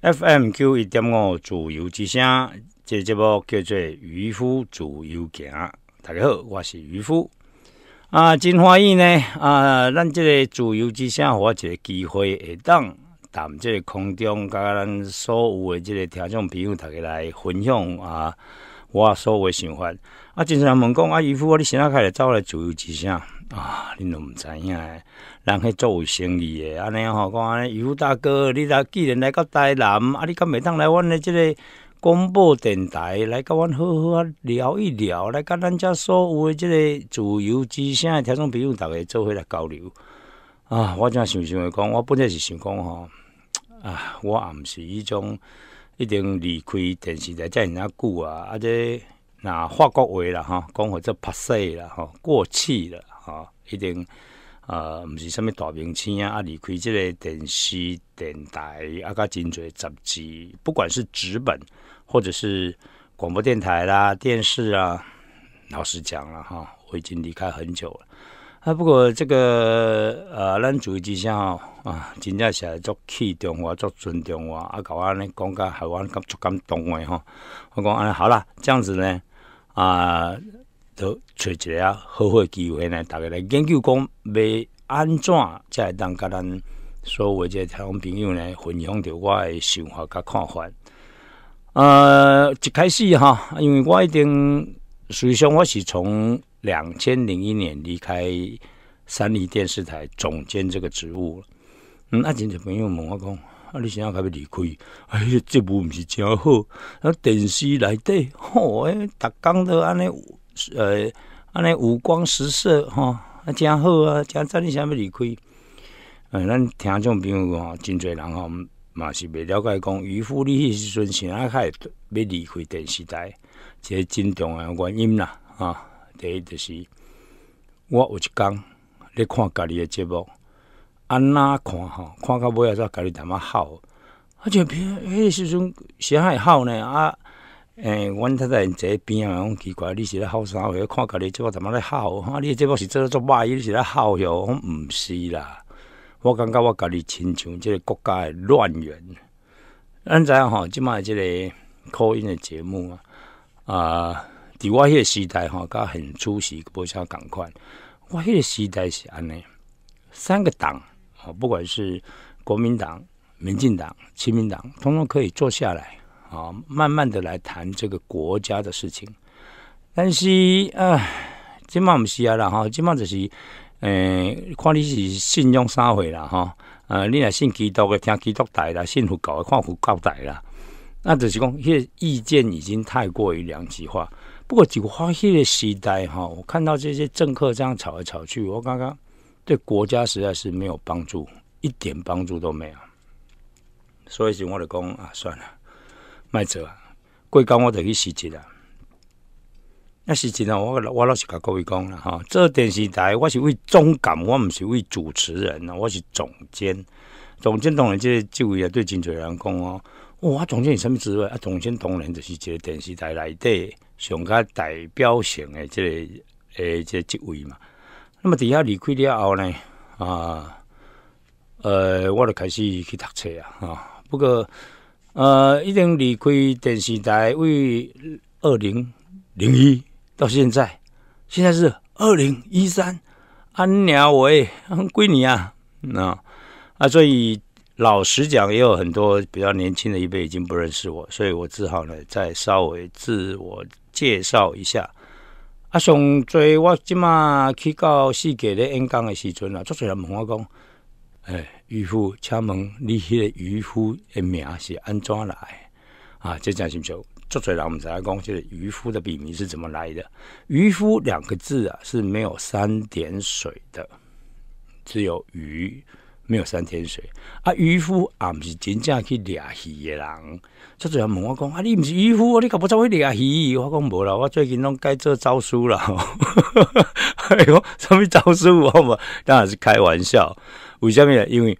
FMQ 一点五自由之声，这节目叫做《渔夫自由行》。大家好，我是渔夫。啊，真欢迎呢啊，咱这个自由之声，我一个机会会当谈这空中，甲咱所有的这个听众朋友，大家来分享啊，我所有诶想法。啊，经常问讲啊，渔夫，你现在开始走来自由之声？啊，恁都毋知影，诶，人去做生意诶，安尼吼，讲安尼，游大哥，你来既然来到台南，啊，你敢袂当来阮诶即个广播电台来，甲阮好好啊聊一聊，来甲咱遮所有诶即个自由之声诶听众朋友，逐个做伙来交流。啊，我正想想诶讲，我本来是想讲吼，啊，我毋是迄种一定离开电视台，遮尔啊久啊，啊，即若法国话啦，吼，讲互就拍死啦，吼，过气了。啊，一定呃，唔是虾米大明星啊，阿离开即个电视电台啊，加真侪杂志，不管是纸本或者是广播电台啦、电视啊。老实讲了哈，我已经离开很久了。啊，不过这个呃，咱注意一下吼啊，真正是足器重我、足尊重我啊，我安尼讲讲台湾感足感动的吼。我讲，尼好啦，这样子呢啊。都找一个好个机会呢，大家来研究讲要安怎再来当。个人说，我这台湾朋友呢，分享着我个想法甲看法。呃，一开始哈，因为我一定，实际上我是从两千零一年离开三立电视台总监这个职务。嗯，那亲戚朋友问我讲，啊！你想要开不离开？哎呀，节目不是真好，那电视内底，吼，哎，达讲都安尼。呃，安尼五光十色吼，啊，真好啊！真在你啥要离开，嗯，咱听众朋友讲真侪人吼，嘛是未了解讲渔夫，你迄时阵先较会要离开电视台，这真重要原因啦啊！第一就是我有一工咧看家己的节目，安那看吼，看到尾啊，煞家己淡仔哭，好，而且平迄时阵先阿凯好呢啊。诶，阮睇在坐边啊，讲奇怪，你是咧好啥货？看家己即个怎么咧好？哈，你即个是做做歹，你是咧好哟，我毋是啦。我感觉我家己亲像即个国家诶乱源。咱知影吼，即卖即个口音诶节目啊，啊，伫我迄个时代吼，甲很出席，无啥赶款。我迄个时代是安尼，三个党，不管是国民党、民进党、亲民党，统统可以坐下来。啊，慢慢的来谈这个国家的事情。但是啊，金嘛姆西亚，啦哈，金马只是，嗯，看你是信用啥会啦，哈，啊，你来信基督的，听基督台啦，信佛教的，看佛教台啦。那就是讲，这意见已经太过于两极化。不过几个迄个时代哈，我看到这些政客这样吵来吵去，我刚刚对国家实在是没有帮助，一点帮助都没有。所以，我的讲啊，算了。卖做啊！过工我著去辞职啊。那辞职呢？我我老实甲各位讲啦，吼，做电视台我是为总监，我毋是为主持人啊，我是总监。总监当然即职位对真侪人讲哦。哇，总监是什物职位啊？总监当然就是一个电视台内底上较代表性的即诶即职位嘛。那么伫下离开了后呢？啊，呃，我就开始去读册啊，吼，不过。呃，一定离开电视台为二零零一到现在，现在是二零一三，阿鸟伟归你啊，那 啊，所以老实讲，也有很多比较年轻的一辈已经不认识我，所以我只好呢再稍微自我介绍一下。啊，雄最我即马去到世界的演讲的时阵啊，主出人问我讲。渔夫，请问你迄个渔夫的名是安怎来？啊，这正心就做侪人，我们在来讲，就是渔夫的笔名是怎么来的？渔夫两个字啊，是没有三点水的，只有鱼，没有三点水。啊，渔夫啊，不是真正去掠鱼的人。做侪人问我讲，啊，你不是渔夫，你搞不怎么掠鱼？我讲无啦，我最近拢改做招书了。哎呦，什么招书？我我当然是开玩笑。为什么呢？因为，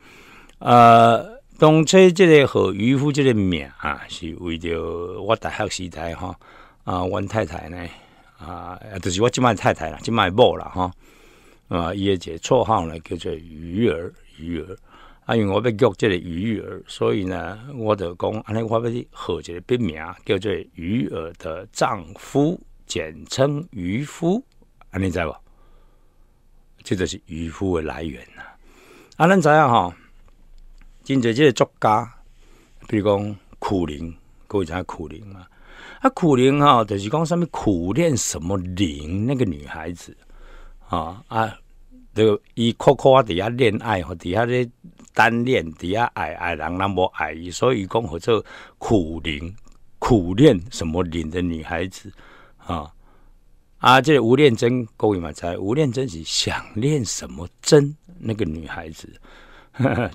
呃，当初这个和渔夫这个名啊，是为着我大学时代哈啊，我太太呢啊，就是我今麦太太啦，今麦某啦哈啊，伊个一个绰号呢叫做鱼儿鱼儿，啊，因为我被叫这个鱼儿，所以呢，我就讲，安尼我被和号一个笔名叫做鱼儿的丈夫，简称渔夫，安尼知不？这就是渔夫的来源啦。啊，咱知影吼，真侪个作家，比如讲苦灵，各位知苦灵嘛？啊，苦灵吼，就是讲上面苦练什么灵那个女孩子啊啊，伊一苦啊，伫遐恋爱吼，底下咧单恋底下矮矮人那么矮，所以讲叫做苦灵苦练什么灵的女孩子啊。啊，这吴念真勾引嘛？才吴念真是想念什么真那个女孩子，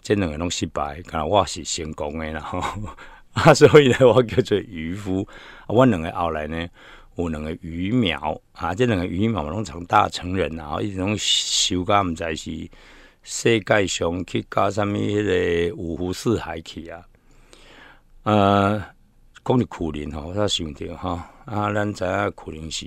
这两个拢失败，看来我是成功的啦。啊，所以呢，我叫做渔夫。啊，我两个后来呢，我两个鱼苗啊，这两个鱼苗嘛，拢长大成人啊，一直拢修假毋在是世界上去搞什么迄个五湖四海去啊。呃，讲着苦林吼，才想着吼，啊，咱影苦林是。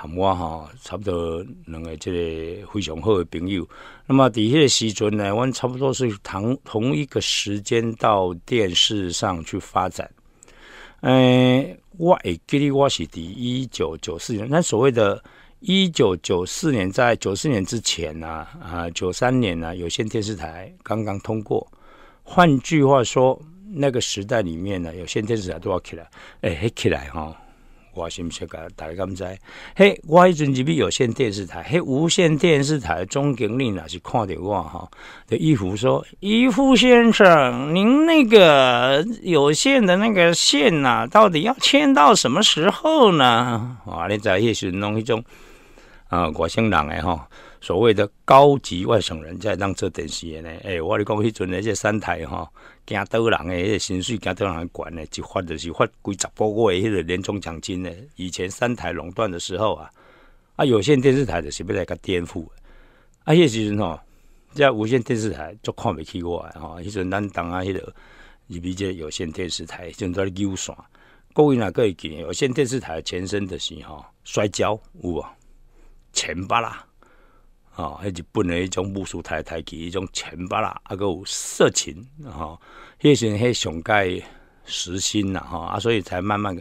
喊我哈，差不多两个即非常好的朋友。那么底下时阵呢，我差不多是同同一个时间到电视上去发展。诶、哇，gili 哇西迪，一九九四年。那所谓的，一九九四年，在九四年之前呢，啊，九三年呢，有线电视台刚刚通过。换句话说，那个时代里面呢，有线电视台都要起来，哎，黑起来哈。我先是个大家甘知，嘿，我迄阵这边有线电视台，嘿，无线电视台总经理也是看着我哈，的伊服说：“伊服先生，您那个有线的那个线呐，到底要签到什么时候呢？”哇，你在也是弄一种啊，国姓人哎哈。所谓的高级外省人在让做电视呢？哎，我你讲迄阵那些三台吼，惊倒人诶，迄个薪水惊倒人管呢，就发就是发几十个月诶，迄个年终奖金呢。以前三台垄断的时候啊，啊，有线电视台就是要来甲个颠覆？啊，迄时阵吼，在无线电视台足看未起我诶吼，迄阵咱当啊迄个入去 j 有线电视台，现在咧丢线。各位哪各会记，有线电视台前身的是吼摔跤有无？钱巴拉。哦，迄日本诶一种武术台台剧，一种钱巴拉啊，够色情，吼，迄时迄上盖时兴啦，吼，啊，所以才慢慢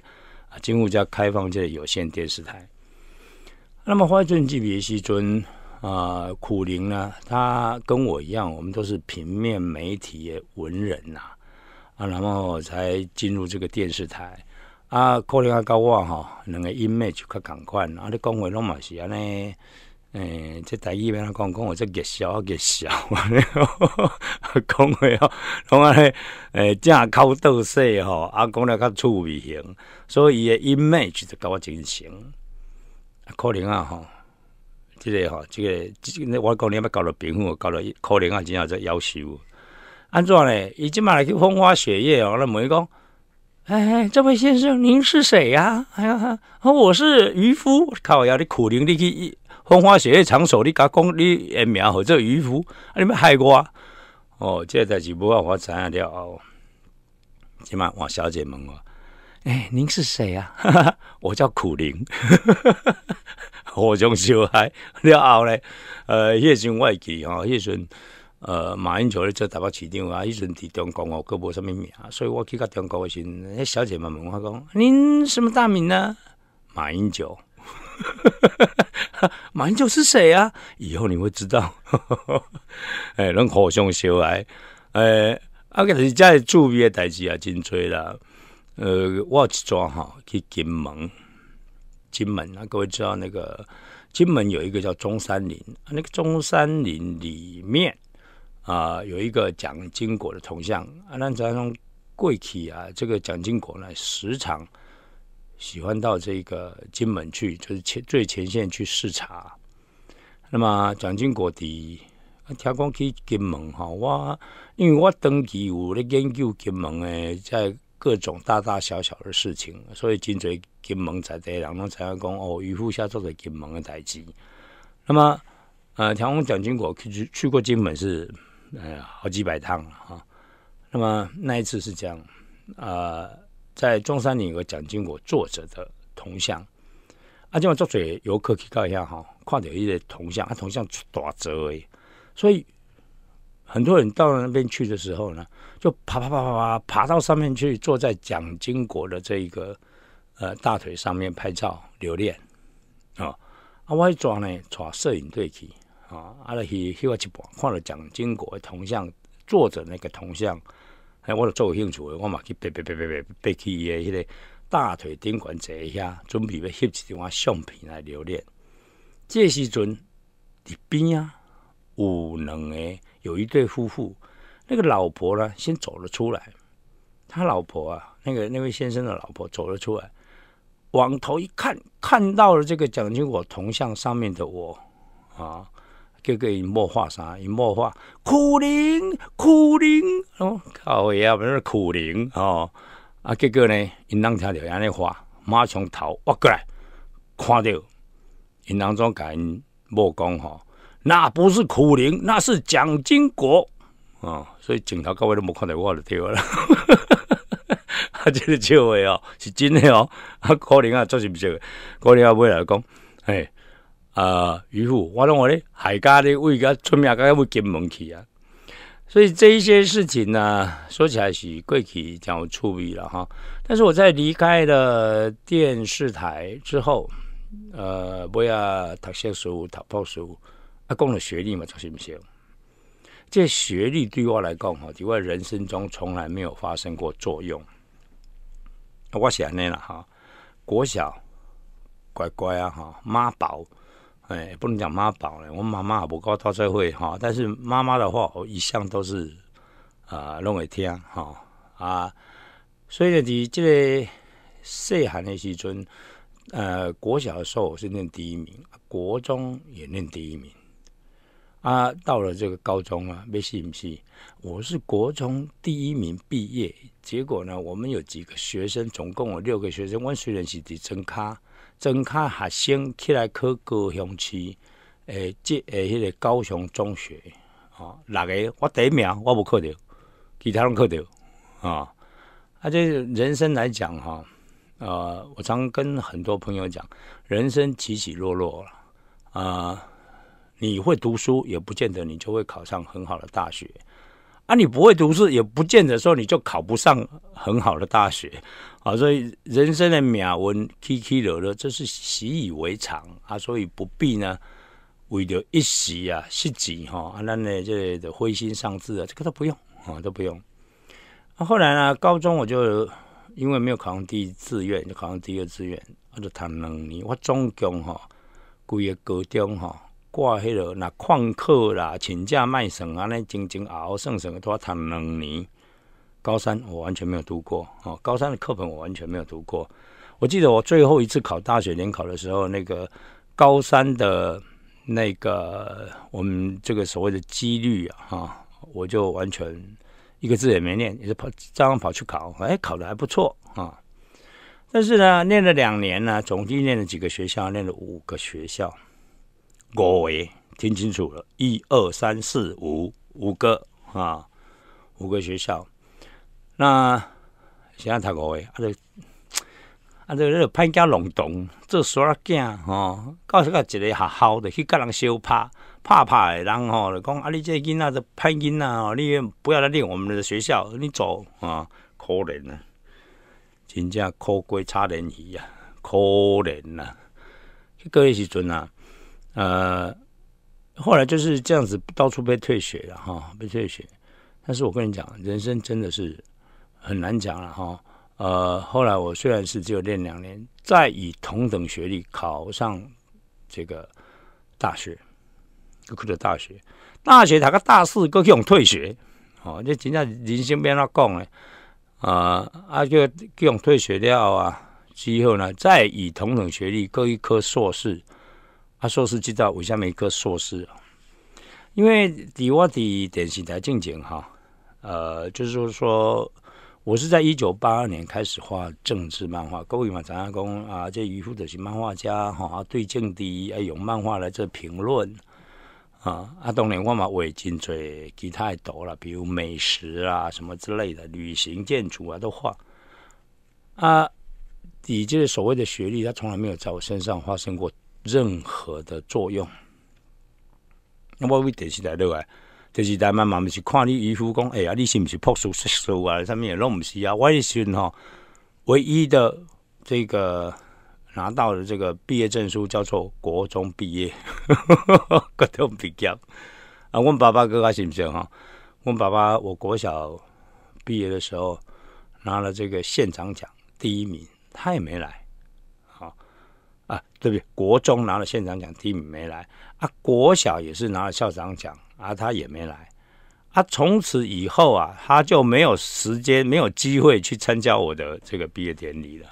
啊进入一开放家有线电视台。那么花尊、记别西尊啊，苦灵呢，他跟我一样，我们都是平面媒体文人呐，啊，然后才进入这个电视台。啊，可能啊，跟我哈两个 a g 就较共款，啊，你讲话拢嘛是安尼。诶，这台语伊边啊讲讲我这越笑越笑，讲话吼拢安尼，诶，正口到说吼，啊，讲了较趣味型，所以伊个 image 就甲我真型。可能啊哈，这个哈，这个即、我讲你要搞到贫富，搞到可能啊，真啊在夭寿。安怎咧？伊即嘛来去风花雪月哦？那问伊讲，哎哎，这位先生，您是谁呀？哎呀，我是渔夫，看我你可怜你去。风花雪月场所，你甲讲你也名好？这渔夫啊，你们害我！哦，这代志无法发怎了了？起码我小姐问啊，哎，您是谁啊？我叫苦灵。我 中小孩，了后嘞。呃，迄阵我会记哦，迄阵呃马英九咧做台北市长啊，迄阵伫中国哦，佫无甚物名，所以我去到中国共时，迄小姐们问话讲，您什么大名呢？马英九。马 英九是谁啊？以后你会知道。哎，能火上小来，哎，阿个在做咩代志啊？真多啦。呃我 a t c 哈，去金门，金门啊，各位知道那个金门有一个叫中山陵，那个中山陵里面啊，有一个蒋经国的铜像，啊，那咱从贵体啊，这个蒋经国呢，时常。喜欢到这个金门去，就是前最前线去视察。那么蒋经国的调光去金门哈，我因为我长期有咧研究金门诶，在各种大大小小的事情，所以真侪金门在地人拢才要讲哦，渔夫下做的金门的代志。那么呃，调讲蒋经国去去过金门是呃好几百趟了哈。那么那一次是讲啊。在中山陵和蒋经国作者的铜像，啊，今晚做水游客可以看一下哈，看到一些铜像，它铜像出打折哎，所以很多人到了那边去的时候呢，就爬爬爬爬爬爬到上面去，坐在蒋经国的这一个呃大腿上面拍照留念啊啊！我抓呢抓摄影队去啊，阿拉去去玩，看了蒋经国铜像坐着那个铜像。哎，我就做有兴趣，我嘛去爬爬爬爬爬去伊个迄个大腿顶管坐一下，准备要翕一张啊相片来留念。这时阵伫边啊，有两个有一对夫妇，那个老婆呢先走了出来。他老婆啊，那个那位先生的老婆走了出来，往头一看，看到了这个蒋经国铜像上面的我啊。这个伊莫画啥？伊莫画苦灵，苦灵哦！靠位啊，不是苦灵哦！啊，结果呢，因行听到人家话，马上头挖过来，看到因行总改莫讲吼，那不是苦灵，那是蒋经国哦！所以警察各位都冇看到我的电话啦，哈哈哈哈哈！这个笑话哦，是真嘞哦！啊，可林啊，做是唔少个，可林啊，未来讲，嘿。啊，渔夫，我认为咧，海家咧为个村民家要要进门去啊，所以这一些事情呢，说起来是过去叫我处理了哈。但是我在离开了电视台之后，呃，不要读些书、读报书，啊，供了学历嘛，做不行？这学历对我来讲哈，对我人生中从来没有发生过作用。我想念啦哈，国小乖乖啊哈，妈宝。哎，不能讲妈宝了，我妈妈也不高，大社会哈。但是妈妈的话，我一向都是啊，认为天哈啊。所以呢，在这个小学的时阵，呃，国小的时候我是念第一名，国中也念第一名。啊，到了这个高中啊，没信没我是国中第一名毕业。结果呢，我们有几个学生，总共有六个学生，万水人是地震咖。曾卡学生起来考高雄市，诶，即诶，迄个高雄中学，吼，六个，我第一名，我无考着，其他人考着啊，啊，这人生来讲，哈，呃，我常跟很多朋友讲，人生起起落落了，啊，你会读书也不见得你就会考上很好的大学，啊，你不会读书也不见得说你就考不上很好的大学。啊，所以人生的秒运起起落落，这是习以为常啊，所以不必呢为着一时啊失志哈，啊那呢就的灰心丧志啊，这个都不用啊，都不用。那后来呢，高中我就因为没有考上第一志愿，就考上第二志愿，我就读两年。我总共哈，规个高中哈，挂迄个那旷课啦、请假卖省啊，那整整熬熬生生都读两年。高三我完全没有读过啊！高三的课本我完全没有读过。我记得我最后一次考大学联考的时候，那个高三的，那个我们这个所谓的几率啊，我就完全一个字也没念，是跑，照样跑去考。哎，考的还不错啊！但是呢，念了两年呢，总计念了几个学校？念了五个学校。国维，听清楚了，一二三四五，五个啊，五个学校。那现在读五岁，啊，就啊，就那个潘家龙洞做傻仔，吼，到时个一个学校的去跟人肖拍，怕怕的人吼，就讲啊，你这囡仔都潘囡仔，你不要来进我们的学校，你走啊，可怜啊，真正苦瓜差人鱼啊，可怜呐。过个时阵啊，呃，后来就是这样子到处被退学了哈，被退学。但是我跟你讲，人生真的是。很难讲了哈，呃，后来我虽然是只有练两年，再以同等学历考上这个大学，科的大学，大学读个大四，搁用退学，哦，你真正人生变化讲嘞，啊，啊，就用退学掉啊，之后呢，再以同等学历各一科硕士，啊，硕士知道我下面一颗硕士，因为底我底电视台进前哈，呃，就是说。我是在一九八二年开始画政治漫画，各位嘛，长阿公啊，这渔夫的些漫画家哈，对政治哎，用漫画来做评论啊啊，当年我嘛，我已经最给太多了，比如美食啊什么之类的，旅行、建筑啊都画啊，你这所谓的学历，他从来没有在我身上发生过任何的作用。我不会等时代例外。就是他妈，妈毋是看你姨夫讲，哎呀，你是不是破书识数啊？上面也弄不是啊。我也是吼，唯一的这个拿到了这个毕业证书，叫做国中毕业，国中毕业啊。阮爸爸哥哥是不是吼？阮爸爸，我国小毕业的时候拿了这个县长奖第一名，他也没来。好啊，对不对？国中拿了县长奖第一名没来啊？国小也是拿了校长奖。啊，他也没来，他从此以后啊，他就没有时间、没有机会去参加我的这个毕业典礼了。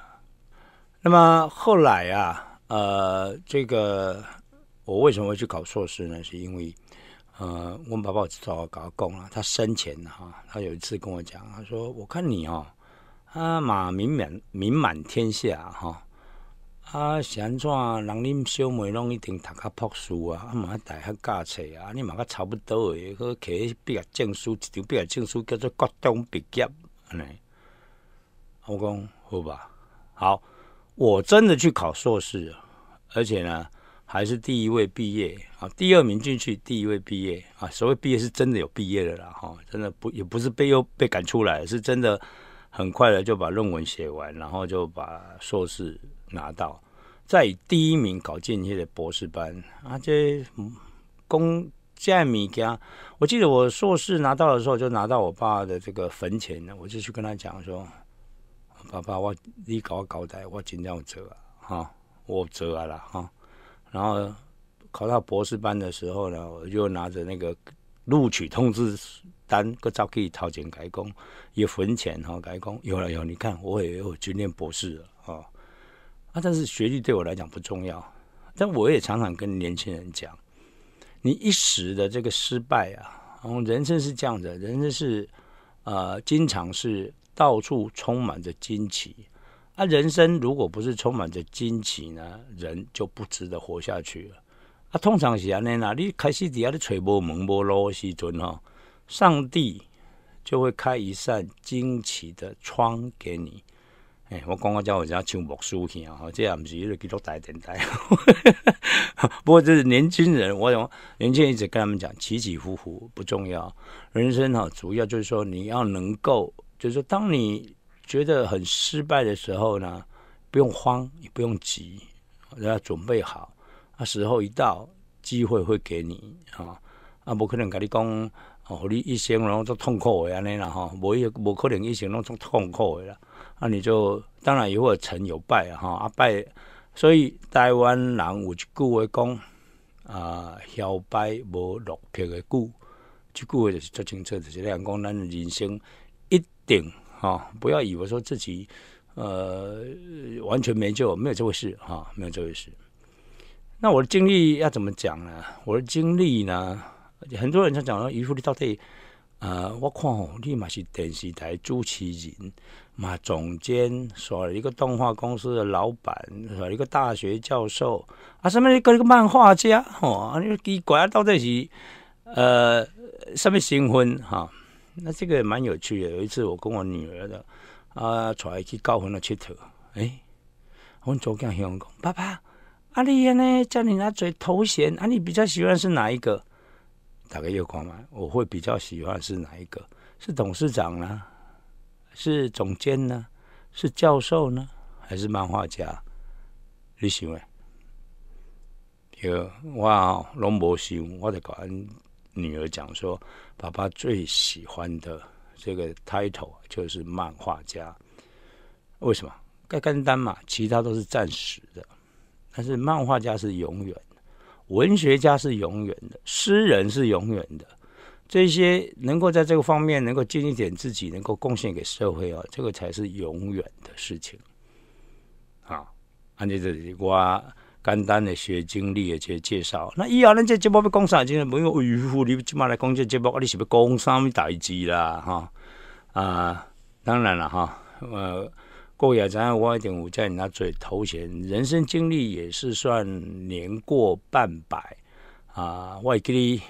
那么后来啊，呃，这个我为什么会去搞硕士呢？是因为呃，我爸爸我搞工了，他生前哈，他有一次跟我讲，他说：“我看你哦，啊，马名满名满天下哈。”啊，是安怎？人恁小妹拢一定读较博士啊，啊嘛大汉教册啊，啊你嘛较差不多的，去摕毕业证书一张毕业证书叫做广中毕业，安尼。我讲好吧，好，我真的去考硕士，而且呢还是第一位毕业啊，第二名进去，第一位毕业啊，所谓毕业是真的有毕业的啦，哈，真的不也不是被又被赶出来，是真的。很快的就把论文写完，然后就把硕士拿到，再以第一名搞进去的博士班啊！这公家米家，我记得我硕士拿到的时候，就拿到我爸的这个坟前了，我就去跟他讲说：“爸爸，我你搞搞的，我尽量折啊，哈，我折了啦哈。”然后考到博士班的时候呢，我就拿着那个。录取通知单，各早去掏钱开工，要分钱哈开工。有了有，你看我也有去念博士了哦。啊！但是学历对我来讲不重要，但我也常常跟年轻人讲，你一时的这个失败啊，哦，人生是这样的，人生是呃，经常是到处充满着惊奇啊！人生如果不是充满着惊奇呢，人就不值得活下去了。他通常是安尼呐，你开始底下你揣无门无路时阵哈，上帝就会开一扇惊奇的窗给你。哎，我讲我叫人家像魔术一样哈，这也不是一路记录待等待。不过这是年轻人，我用年轻人一直跟他们讲，起起伏伏不重要，人生哈主要就是说你要能够，就是说当你觉得很失败的时候呢，不用慌，也不用急，要准备好。啊，时候一到，机会会给你啊！啊，无可能跟你讲，哦，你一生拢做痛苦的安尼啦哈！无也无可能一生拢做痛苦的啦。那你就当然有或成有败哈！啊败，所以台湾人有一句话讲啊，晓败无落魄的股，这句话就是最清楚的，就是讲咱人生一定哈，不要以为说自己呃完全没救，没有这回事哈，没有这回事。那我的经历要怎么讲呢？我的经历呢？很多人在讲说，渔夫你到底，啊，我靠！立马是电视台朱其人嘛，总监说一个动画公司的老板说一个大学教授啊，什么一个一个漫画家哦，哈，你给拐到这是呃，什么新婚哈？那这个蛮有趣的。有一次我跟我女儿的啊，出来去高雄的佚佗，哎，我昨天香港爸爸。阿你耶呢？叫你拿嘴头衔，啊，你比较喜欢是哪一个？打个月光嘛，我会比较喜欢是哪一个是董事长呢？是总监呢？是教授呢？还是漫画家？你喜欢？有哇，龙伯勋，我得跟女儿讲说，爸爸最喜欢的这个 title 就是漫画家。为什么？该跟单嘛，其他都是暂时的。但是漫画家是永远的，文学家是永远的，诗人是永远的。这些能够在这个方面能够尽一点自己，能够贡献给社会哦，这个才是永远的事情。好，安尼这里我简单的些经历的些介绍。那以后恁这节目要讲啥，今天不用。哎夫，你今嘛来讲这节目，你是要讲啥物代志啦？哈啊，当然了哈，呃。过呀，咱我一点有叫你拿嘴头衔，人生经历也是算年过半百啊。外给你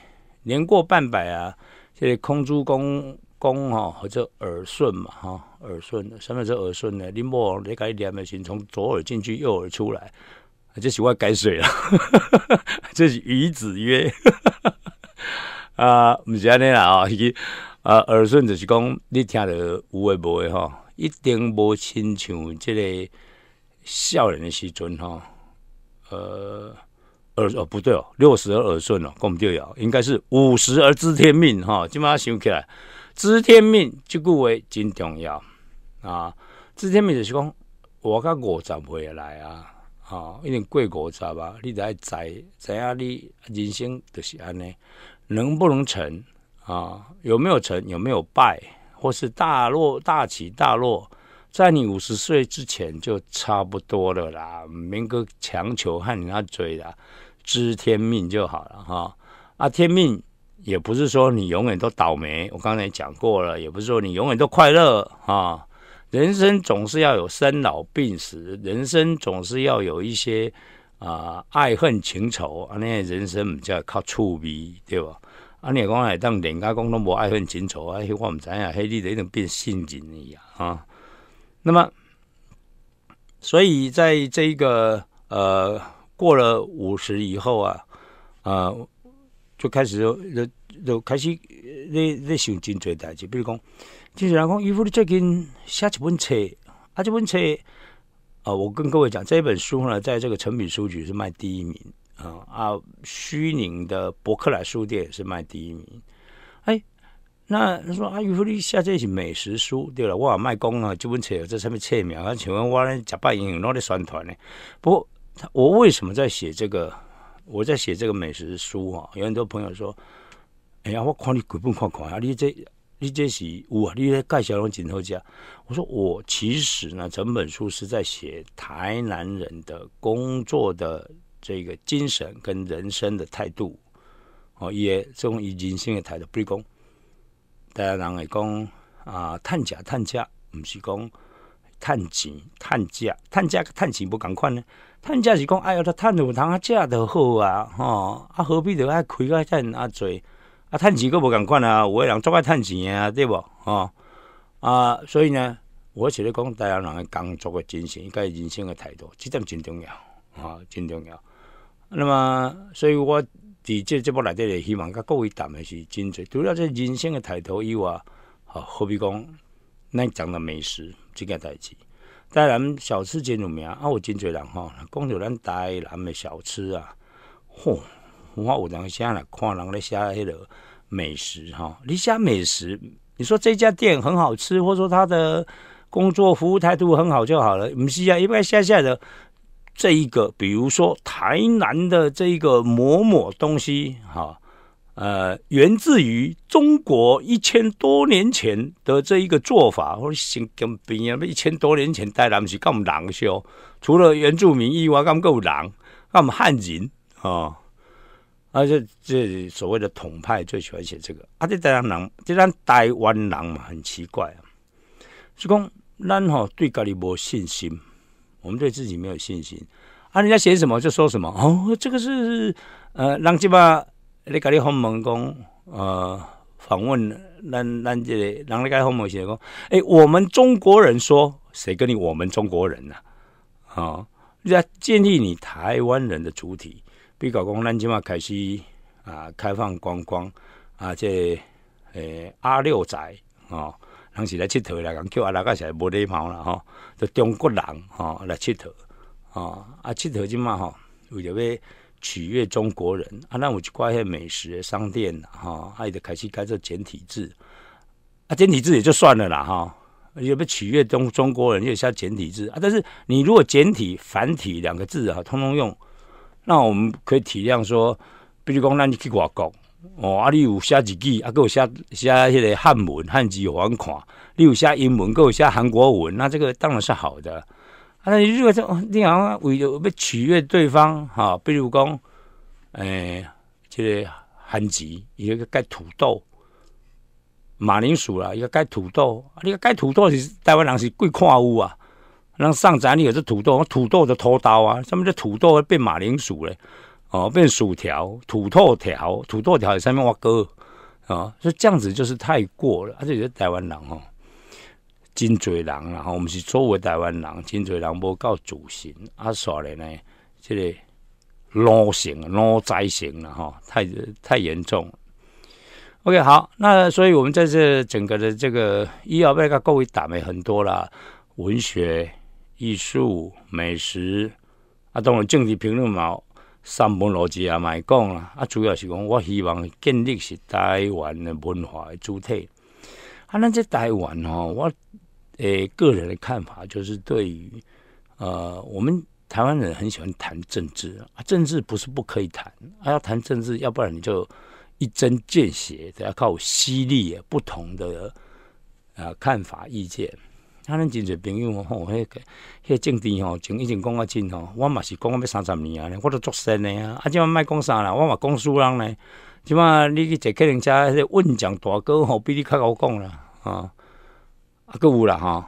年过半百啊，这空诸公公哈，或者耳顺嘛哈，耳顺，什么是耳顺呢？你莫你改一点不行，从左耳进去，右耳出来，这是要改水了。这是鱼子曰 啊，不是安尼啦啊，啊耳顺就是讲你听得有诶无诶哈。一定无亲像即个少年的时阵吼，呃，二哦不对哦，六十而耳顺哦，我们对哦，应该是五十而知天命吼。今马想起来，知天命就故为真重要啊！知天命就是讲，我到五十岁来啊，哦，一定过五十啊，你才知知啊，你人生就是安尼，能不能成啊？有没有成？有没有败？或是大落大起大落，在你五十岁之前就差不多了啦。明哥强求和你那嘴啦，知天命就好了哈。啊，天命也不是说你永远都倒霉，我刚才讲过了，也不是说你永远都快乐啊。人生总是要有生老病死，人生总是要有一些啊爱恨情仇啊。那人生比较靠触鼻，对吧？啊！你讲，哎，当人家讲都无爱恨情仇啊，迄我毋知啊，黑你一种变性情一样啊。那么，所以在这个呃过了五十以后啊，呃就开始就就开始那那想真侪代志，比如讲，经常讲，伊夫你最近写一本册，啊，这本册啊，我跟各位讲，这本书呢，在这个成品书局是卖第一名。啊啊！虚宁的伯克莱书店也是卖第一名。哎，那他说啊，雨福利下这是美食书，对了，我也卖公啊，这本书在上面册面啊，请问我呢，假扮英雄哪里宣传呢？不过我为什么在写这个？我在写这个美食书啊，有很多朋友说，哎呀，我看你鬼混看看啊，你这你这是哇，你在盖小龙井头家。我说我其实呢，整本书是在写台南人的工作的。这个精神跟人生的态度，哦，也这种人性的态度如讲，大家人来讲啊，探假探假，唔是讲探钱探假，探假趁探钱不共款呢？探假是讲哎呀，他探通啊，食都好啊，吼，啊，何必着爱开个探啊济？啊，探钱佫无共款啊，有个人足爱探钱啊，对不？哦啊，所以呢，我是咧讲，大家人的工作的精神，应该人性的态度，这点真重要啊，真重要。那么，所以，我伫这这部来底咧，希望甲各位谈的是真侪，除了这人生的抬头以外，好，何必讲？咱讲到美食这个代志，台南小吃真有名啊！我真侪人吼，讲着咱台南的小吃啊，嚯！我有当写来看人咧写迄落美食哈，你写美食，你说这家店很好吃，或者说他的工作服务态度很好就好了，毋是啊，一般写下的。这一个，比如说台南的这一个某某东西，哈，呃，源自于中国一千多年前的这一个做法，或者新跟兵，一千多年前带他们是干我们狼除了原住民以外，够狼，跟我们汉人啊，而且这所谓的统派最喜欢写这个，这且咱人，就咱台湾人嘛，很奇怪啊，是讲咱吼对家己无信心。我们对自己没有信心啊！人家写什么就说什么哦，这个是呃，让这嘛，你搞的红毛工呃，访问让让这让你搞红毛写的工哎，我们中国人说谁跟你我们中国人呐、啊，人家建立你台湾人的主体，别搞工让这嘛开始啊，开放观光啊，这诶阿六仔啊。当时来佚佗来讲，叫阿拉家是无礼貌了吼，就中国人吼来佚佗，哦，啊，佚佗即嘛吼，为着要取悦中国人，啊，那我去逛迄美食商店吼，爱的凯西开这简体字，啊，简体字也就算了啦哈，有不取悦中中国人，又下简体字啊，但是你如果简体繁体两个字哈，通通用，那我们可以体谅说，比如讲，你去外国。哦，啊，你有写日记，啊，佮有写写迄个汉文、汉字有通看，你有写英文，佮有写韩国文，那这个当然是好的。啊，你如果说你好像为了要取悦对方，哈，比如讲，诶，即个汉字一个改土豆、马铃薯啦，一个改土豆，啊，你改土豆是台湾人是贵看有啊，人上集你也是土豆，土豆的拖刀啊，什么叫土豆变马铃薯嘞？哦，变薯条、土豆条、土豆条也上面挖沟啊！所以这样子就是太过了。而且有是台湾人哦，金嘴人然后我们是作为台湾人，金嘴人无够自信啊！耍的呢？这个奴性、奴灾性了哈，太太严重。OK，好，那所以我们在这整个的这个医药，我给各位打的很多了，文学、艺术、美食啊，当然政治评论嘛。三本逻辑也咪讲啦，啊，主要是讲我希望建立是台湾的文化主体。啊，那这台湾哦，我诶个人的看法就是对于，呃，我们台湾人很喜欢谈政治，啊，政治不是不可以谈，啊，要谈政治，要不然你就一针见血，得要靠犀利不同的啊看法意见。哈，咱真侪朋友吼，迄个，迄政治吼，前以前讲啊真吼，我嘛是讲啊要三十年啊，我都作声的啊，啊，即马卖讲啥啦，我嘛讲输人咧，即马你去坐客人车，迄、个问奖大哥吼，比你较好讲啦，啊，啊，都有啦吼，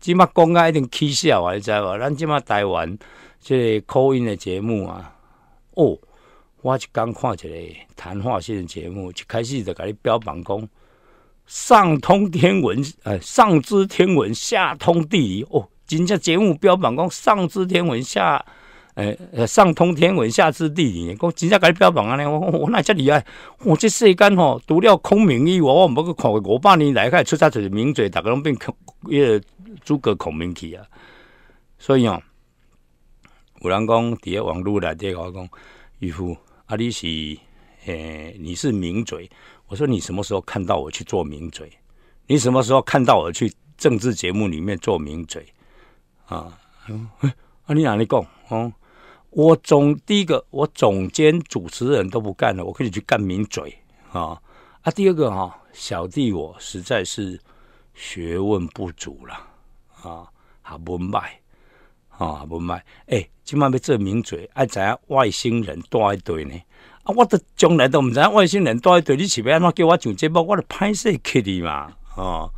即马讲啊一定起笑，你知无？咱即马台湾即个口音的节目啊，哦，我一刚看一个谈话性节目，一开始就甲你标榜讲。上通天文，呃，上知天文，下通地理。哦，今只节目标榜讲上知天文，下，呃，呃，上通天文，下知地理。讲今甲改标榜啊，尼，我我哪只厉害？我这世间吼除了孔明以外，我唔捌去过五百年来，出差就是名嘴，大家拢变孔，迄个诸葛孔明去啊。所以哦，有人讲伫咧网内底甲我讲，渔夫，啊，你是，哎，你是名嘴。我说你什么时候看到我去做名嘴？你什么时候看到我去政治节目里面做名嘴？啊？啊？你哪里讲？嗯，我总第一个，我总监主持人都不干了，我可以去干名嘴啊？啊？第二个哈，小弟我实在是学问不足了啊，还不卖啊，还不卖？哎，今晚要做名嘴，爱怎样？外星人多一堆呢。啊！我都将来都毋知外星人都喺对你是要安怎叫我上节目？我嚟拍摄去你嘛，哦，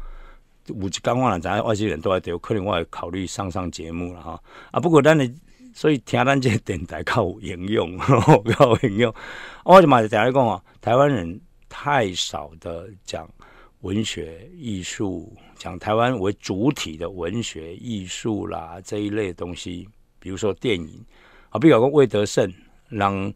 有一讲我若知外星人住对，度，可能我会考虑上上节目了哈。啊，不过咱的所以听咱这电台靠引用，靠 引用。我就嘛就讲哦，台湾人太少的讲文学、艺术，讲台湾为主体的文学、艺术啦这一类的东西，比如说电影啊，比如讲魏德胜让。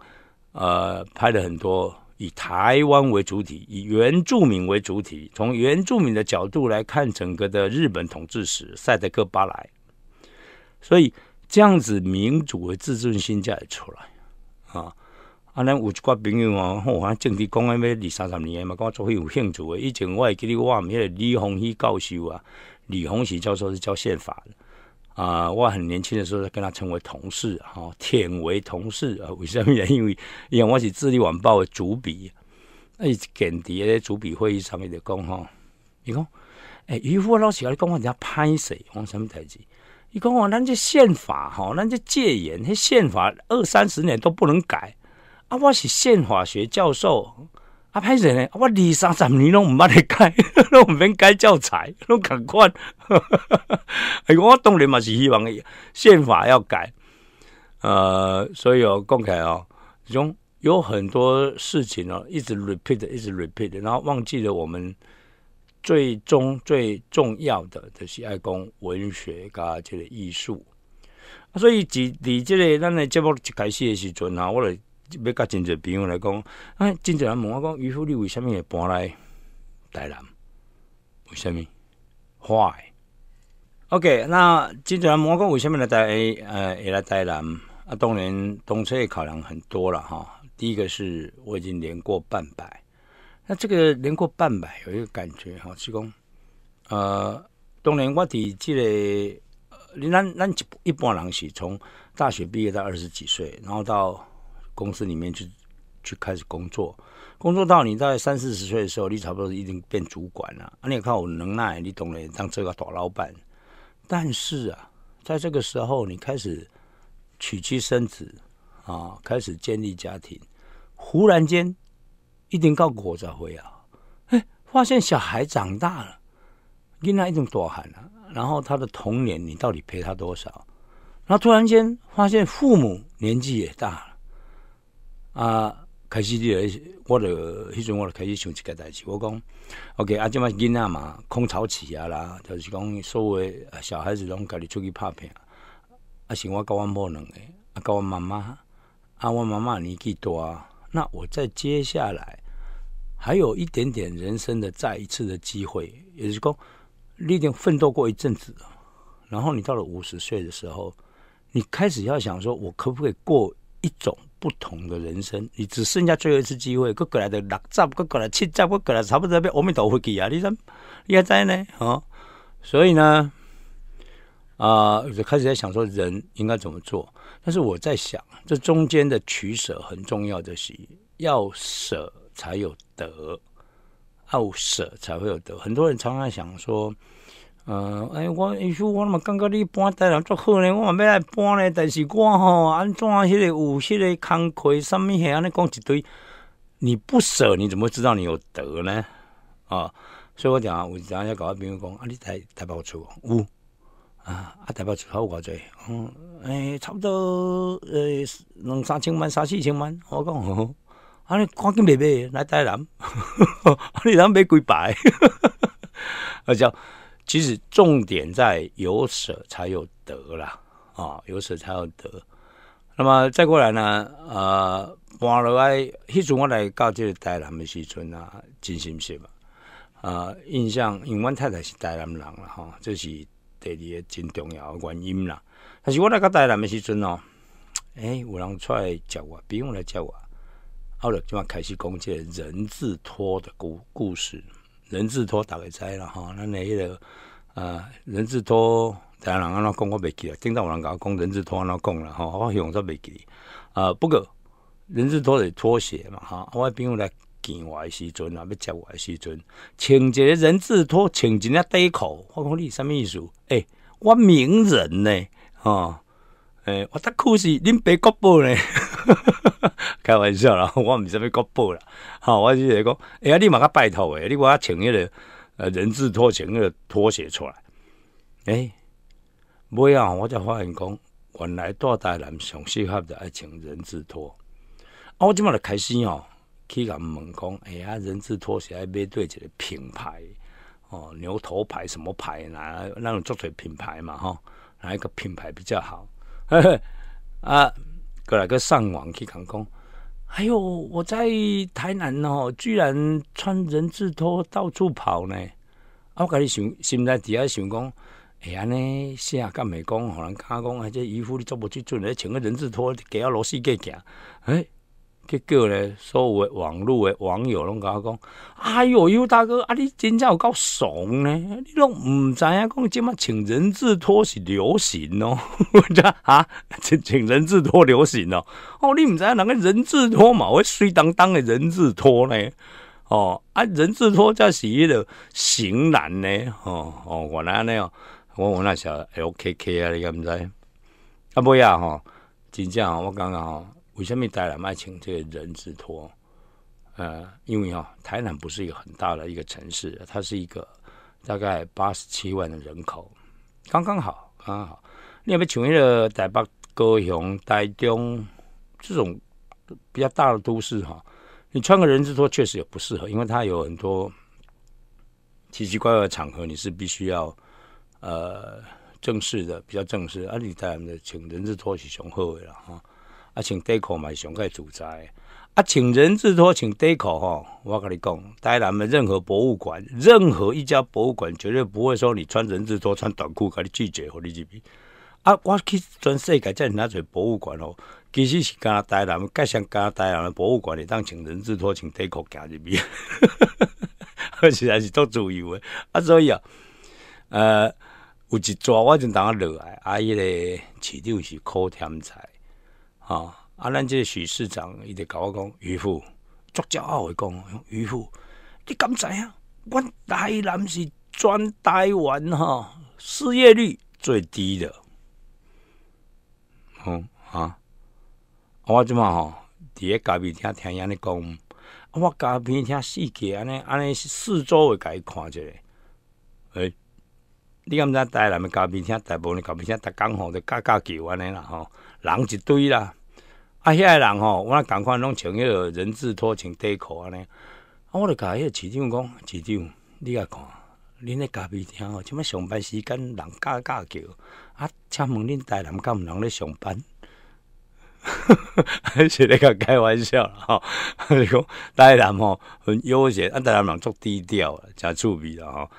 呃，拍了很多以台湾为主体、以原住民为主体，从原住民的角度来看整个的日本统治史《塞德克巴莱》，所以这样子民主的自尊心才出来啊！啊，那有一刮朋友啊，我还正政治公安要二三十年嘛，我做很有兴趣的。以前我给你我唔要李鸿禧教授啊，李鸿喜教授是教宪法的。啊，我很年轻的时候跟他成为同事，哦，舔为同事啊，为什么？因为因为我是《智利晚报》的主笔，那以前在主笔会议上面的讲，哈，你讲，哎，渔夫老师讲我人家拍水，我什么台志？你讲我，咱这宪法，哈，咱这戒严，那宪法二三十年都不能改啊，我是宪法学教授。派谁呢？我二三十年拢毋捌去改，拢毋免改教材，拢咁惯。哎，我当然嘛是希望宪法要改。呃，所以哦，公凯哦，有有很多事情哦，一直 repeat，一直 repeat，然后忘记了我们最终最重要的，就是爱公文学噶这个艺术。所以，即即这个，咱的节目一开始的时阵啊，我咧。要跟真侪朋友来讲，啊，金泽人问我讲，渔夫你为什么会搬来台南？为什么？Why？OK，那金泽人问我讲，为什么来台诶？呃，来台南？啊，当然，东车也考量很多了哈。第一个是我已经年过半百，那这个年过半百有一个感觉哈，是讲，呃，当然我伫即个，你咱一，一般人是从大学毕业到二十几岁，然后到。公司里面去去开始工作，工作到你大概三四十岁的时候，你差不多已经变主管了。啊，你也看我能耐，你懂的，当这个大老板。但是啊，在这个时候，你开始娶妻生子啊，开始建立家庭。忽然间，一定搞国债会啊，哎，发现小孩长大了，跟他一种多喊了。然后他的童年，你到底陪他多少？然后突然间发现父母年纪也大了。啊，开始咧，我咧，迄阵我就开始想一个代志，我讲，OK，啊，即马囡仔嘛，空巢期啊啦，就是讲，所谓小孩子拢家己出去拍拼，啊，是我告阮不能个，啊，告我妈妈，啊，我妈妈年纪大，那我在接下来还有一点点人生的再一次的机会，也是讲，你已经奋斗过一阵子，然后你到了五十岁的时候，你开始要想说，我可不可以过一种？不同的人生，你只剩下最后一次机会。搁过来的六十，搁过来七十，搁过来差不多被阿弥陀佛给啊！你说，你还在呢，哈？所以呢，啊，就开始在想说人应该怎么做。但是我在想，这中间的取舍很重要的是，要舍才有得，要舍才会有得。很多人常常想说。啊！哎，我，我嘛感觉你搬台南足好呢，我嘛要来搬呢。但是我吼，安怎迄个有迄个工课，什物遐安尼讲一堆？你不舍，你怎么知道你有得呢？啊！所以我讲有阵讲要搞个友讲，啊，你台台北厝有啊，啊台北出好偌侪，嗯，哎，差不多呃两三千万，三四千万。我讲好，啊，你赶紧卖卖来台南，你难买几百，啊就。其实重点在有舍才有得啦，啊，有舍才有得。那么再过来呢，呃，落来，迄阵我来到这个台南的时阵啊，真心谢嘛。呃，印象，因为太太是台南人了哈，这是第二个真重要的原因啦。但是我来个台南的时阵哦，哎，有人出来叫我，不用来叫我，后来就讲开始公这人字拖的故故事。人字拖大概知啦吼，咱内迄个呃人字拖，但人安怎讲我袂记了，顶道有人甲我讲人字拖安怎讲啦吼，我用煞袂记。啊，不过人字拖是拖鞋嘛吼，我朋友来见我诶时阵啊，要接我诶时阵，一个人字拖，穿一领短裤，我讲你什物意思？诶，我名人呢啊！诶，我得可是，恁别国宝呢，开玩笑啦，我毋是咩国宝啦，好，我就是讲，哎呀，你马个拜托诶，你我请一个呃人字拖鞋个拖鞋出来，哎，买啊，我就发现讲，原来大台南上适合就爱穿人字拖，我即马就开始哦，去甲问讲，哎呀，人字拖鞋爱买对一个品牌哦，牛头牌什么牌哪那种足水品牌嘛，哈，哪一个品牌比较好？呵 呵啊，过来个上网去讲讲，哎哟，我在台南哦，居然穿人字拖到处跑呢。啊，我家你想，心在底下想讲，哎呀呢，是下干美工、好难加工，或者衣服你做不去做，来穿个人字拖，给条螺丝都行，哎。结果呢，所有网络的网友拢甲我讲：“哎呦，尤大哥，啊，你真正有够怂呢！你拢毋知影讲，即嘛请人字拖是流行哦，啊，请请人字拖流行哦。哦，你毋知影人个人字拖嘛？我水当当的人字拖呢？哦啊，人字拖则是迄个型男呢。哦哦，我那哦，我我那小 l k K 啊，你敢毋知？啊，不呀，吼，真正我感觉吼。”为什么台南麦请这个人字拖？呃，因为哦，台南不是一个很大的一个城市，它是一个大概八十七万的人口，刚刚好，刚刚好。你要不请一个台北高雄台中这种比较大的都市哈，你穿个人字拖确实也不适合，因为它有很多奇奇怪怪的场合，你是必须要呃正式的，比较正式。而你台南的请人字拖，是雄厚的了哈。啊，短裤嘛是上自在诶啊，穿人字拖，穿短裤吼，我跟你讲，台南的任何博物馆，任何一家博物馆绝对不会说你穿人字拖、穿短裤，甲你拒绝和你入去。啊，我去全世界在哪做博物馆哦？其实是讲台南，更上讲台南的博物馆里，当穿人字拖、穿短裤行入去。哈哈哈哈哈，是足自由的。啊，所以啊，呃，有一抓我就当落来啊姨个市场是靠天才。啊！咱即这许市长伊直甲我讲渔夫，作骄傲的讲渔夫，你敢知影？阮台南是全台湾吼失业率最低的。吼，啊！我满吼，伫在咖啡厅听安尼讲，我咖啡厅四界安尼安尼四周甲伊看着。诶，你敢知台南的咖啡厅大部分咖啡厅逐工吼都教教球安尼啦吼，人一堆啦。啊！遐个人吼，我赶快拢穿迄个人字拖，穿短裤安尼。啊，我就甲迄个市长讲，市长，你甲看，恁咧咖啡厅吼，即卖上班时间，人架架叫，啊，请问恁台南敢毋人咧上班？呵 呵是咧甲开玩笑啦，吼。讲台南吼很悠闲，啊，台南人足低调，诚趣味啦，吼。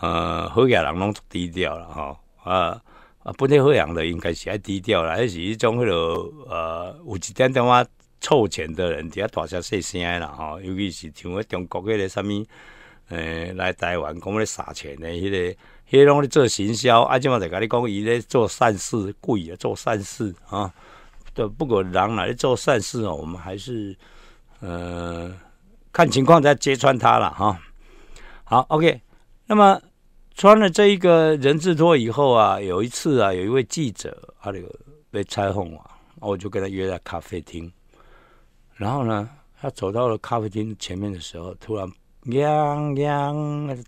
呃，好嘢人拢足低调啦，吼，啊。啊，本地好样的，应该是爱低调啦，还是一种迄落呃，有一点点我凑钱的人，就阿大声细声啦哈。尤其是像迄中国迄个什么，呃，来台湾讲咧撒钱的迄个，迄种咧做行销，啊，即嘛在跟你讲，伊咧做善事，故意做善事啊。的，不过人来做善事哦，我们还是呃，看情况再揭穿他了哈。好，OK，那么。穿了这一个人字拖以后啊，有一次啊，有一位记者，他那个被采访我，我就跟他约在咖啡厅。然后呢，他走到了咖啡厅前面的时候，突然，羊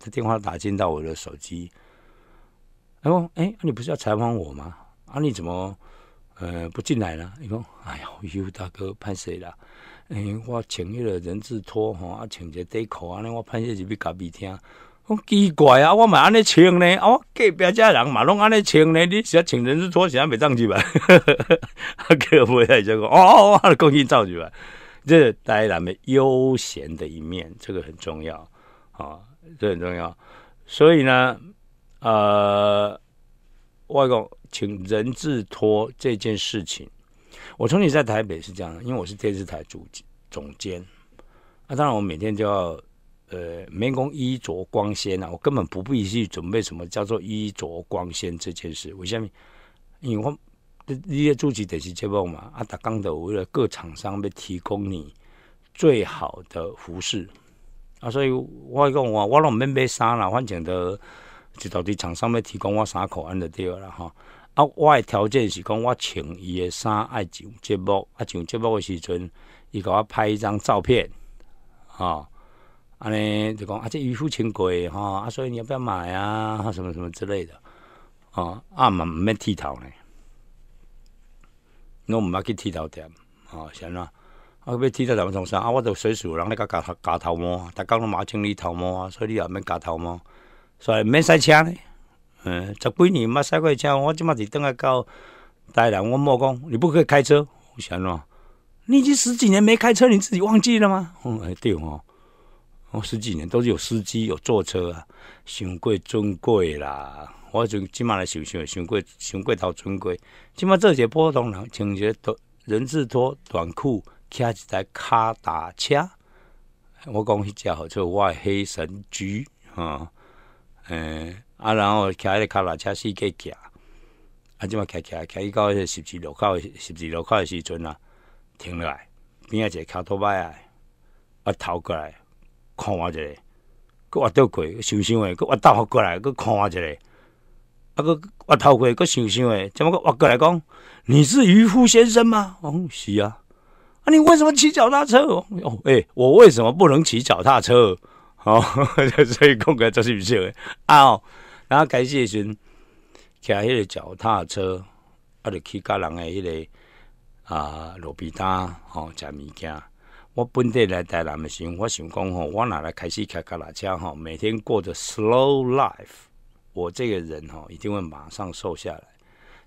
他电话打进到我的手机。哎，哎，你不是要采访我吗？啊，你怎么，呃，不进来了？你说，哎呀，尤大哥拍谁了？哎，我请个人字拖哈，啊，请这对口，啊，那我拍下几笔咖啡厅。”讲奇怪啊，我嘛系安尼穿哦，隔壁家人马拢安尼穿呢，你想请人拖，脱鞋咪上去吧？啊，叫我出嚟就讲，哦，恭喜上去吧。这带来们悠闲的一面，这个很重要啊，这很重要。所以呢，呃，外公请人字拖这件事情，我曾经在台北是这样，因为我是电视台主总监，啊，当然我每天就要。呃，民工衣着光鲜啊，我根本不必去准备什么叫做衣着光鲜这件事。为什么？因为我这些主持电视节目嘛，啊，他讲的为了各厂商要提供你最好的服饰啊，所以我讲我我弄免买衫啦，反正的就到底厂商要提供我啥款的对了哈。啊，我的条件是讲我穿伊的衫爱上节目，啊，上节目的时阵伊给我拍一张照片啊。安尼就讲啊，这渔夫情鬼吼，啊，所以你要不要买啊？什么什么之类的，哦，啊，蛮唔爱剃头呢。我唔爱去剃头店，哦，行啦。啊，要剃头怎么从生？啊，我随时有人咧个夹夹头毛，大家拢马整理头毛啊，所以你也唔爱夹头毛，所以唔塞车呢。嗯，十几年唔爱塞过车，我即马就等下交大人，我莫讲，你不可以开车，行啦。你已经十几年没开车，你自己忘记了吗？哎，对哦。我十几年都是有司机有坐车啊，上过尊贵啦。我从即妈来想想，上过上过头尊贵。今做一个普通人穿这短人字拖短裤，骑一台卡踏车。我讲迄只号做我黑神驹啊，诶啊，然后骑迄个卡踏车四机骑，啊，即今骑开开开到迄个十字路口，十字路口的时阵啊，停落来，仔一只卡托摆啊，啊，逃过来。看我一下，搁我倒过，想想诶，搁我倒翻过来，搁看我一下，啊，搁我头过，搁想想诶，怎么搁我过来讲，你是渔夫先生吗？哦，是啊，啊，你为什么骑脚踏车？哦，诶，我为什么不能骑脚踏车？哦，所以讲个就是这诶，啊。然后开始诶时阵，骑迄个脚踏车，啊，就去甲人诶迄个啊，落边摊吼，食物件。我本地来台南的时，我想讲吼，我拿来开始开卡拉车吼，每天过着 slow life，我这个人吼，一定会马上瘦下来。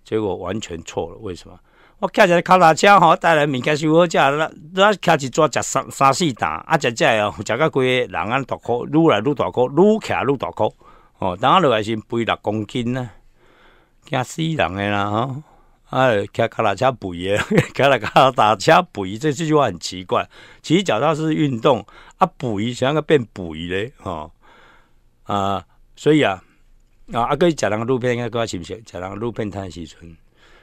结果完全错了，为什么？我开一个卡拉车吼，带来物件收好价，那开一抓食三三四打，啊，食食来哦，食到规个人安大箍，愈来愈大箍，愈徛愈大块，哦，等下落来是肥六公斤啊，惊死人诶啦！吼！哎，开卡拉车肥鱼，开啦开啦打车肥鱼，这句话很奇怪。其实主要是运动啊，肥，鱼想要变肥鱼嘞，啊，所以啊啊，阿哥食人个路边，阿哥是不是食人个路边摊时阵，